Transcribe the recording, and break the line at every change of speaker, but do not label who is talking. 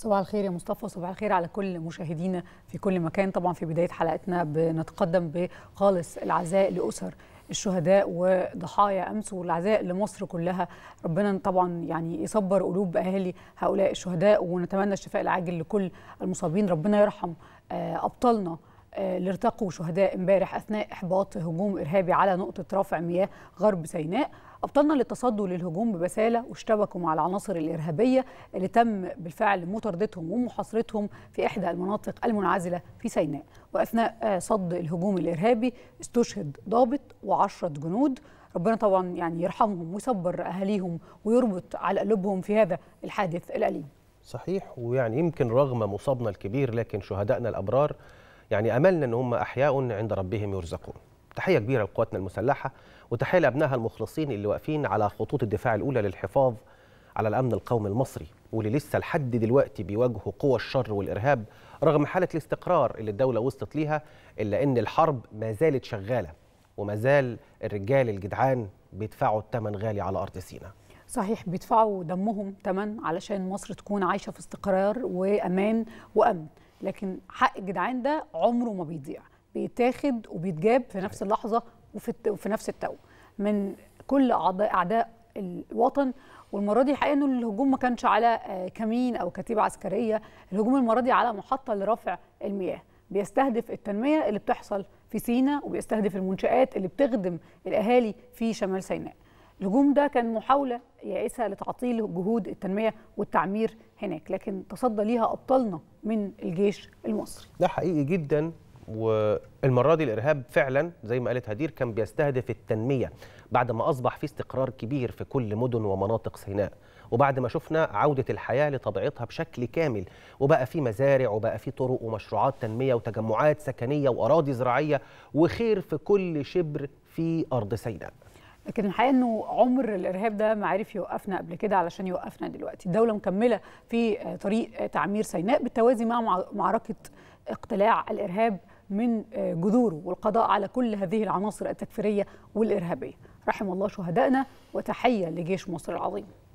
صباح الخير يا مصطفى صباح الخير على كل مشاهدينا في كل مكان طبعا في بدايه حلقتنا بنتقدم بخالص العزاء لاسر الشهداء وضحايا امس والعزاء لمصر كلها ربنا طبعا يعني يصبر قلوب اهالي هؤلاء الشهداء ونتمنى الشفاء العاجل لكل المصابين ربنا يرحم آه، ابطالنا آه، اللي ارتقوا شهداء امبارح اثناء احباط هجوم ارهابي على نقطه رفع مياه غرب سيناء ابطلنا للتصدي للهجوم ببساله واشتبكوا مع العناصر الارهابيه اللي تم بالفعل مطاردتهم ومحاصرتهم في احدى المناطق المنعزله في سيناء واثناء آه، صد الهجوم الارهابي استشهد ضابط وعشره جنود ربنا طبعا يعني يرحمهم ويصبر اهاليهم ويربط على قلوبهم في هذا الحادث الاليم
صحيح ويعني يمكن رغم مصابنا الكبير لكن شهدائنا الابرار يعني املنا ان هم احياء عند ربهم يرزقون تحيه كبيره لقواتنا المسلحه وتحيه لابنائها المخلصين اللي واقفين على خطوط الدفاع الاولى للحفاظ على الامن القومي المصري واللي لسه لحد دلوقتي بيواجهوا قوى الشر والارهاب رغم حاله الاستقرار اللي الدوله وصلت ليها الا ان الحرب ما زالت شغاله وما زال الرجال الجدعان بيدفعوا الثمن غالي على ارض سيناء
صحيح بيدفعوا دمهم تمن علشان مصر تكون عايشه في استقرار وامان وامن لكن حق الجدعان ده عمره ما بيضيع بيتاخد وبيتجاب في نفس اللحظه وفي وفي نفس التو من كل اعضاء اعداء الوطن والمره دي حقيقه انه الهجوم ما كانش على آه، كمين او كتيبه عسكريه الهجوم المره دي على محطه لرفع المياه بيستهدف التنميه اللي بتحصل في سينا وبيستهدف المنشآت اللي بتخدم الأهالي في شمال سيناء الهجوم ده كان محاولة يائسة لتعطيل جهود التنمية والتعمير هناك لكن تصدى ليها أبطالنا من الجيش المصري
ده حقيقي جدا والمرة دي الإرهاب فعلا زي ما قالت هدير كان بيستهدف التنمية بعد ما أصبح في استقرار كبير في كل مدن ومناطق سيناء وبعد ما شفنا عودة الحياة لطبيعتها بشكل كامل وبقى في مزارع وبقى في طرق ومشروعات تنمية وتجمعات سكنية وأراضي زراعية وخير في كل شبر في أرض سيناء
لكن الحقيقه انه عمر الارهاب ده ما عرف يوقفنا قبل كده علشان يوقفنا دلوقتي الدوله مكمله في طريق تعمير سيناء بالتوازي مع معركه اقتلاع الارهاب من جذوره والقضاء على كل هذه العناصر التكفيريه والارهابيه رحم الله شهدائنا وتحيه لجيش مصر العظيم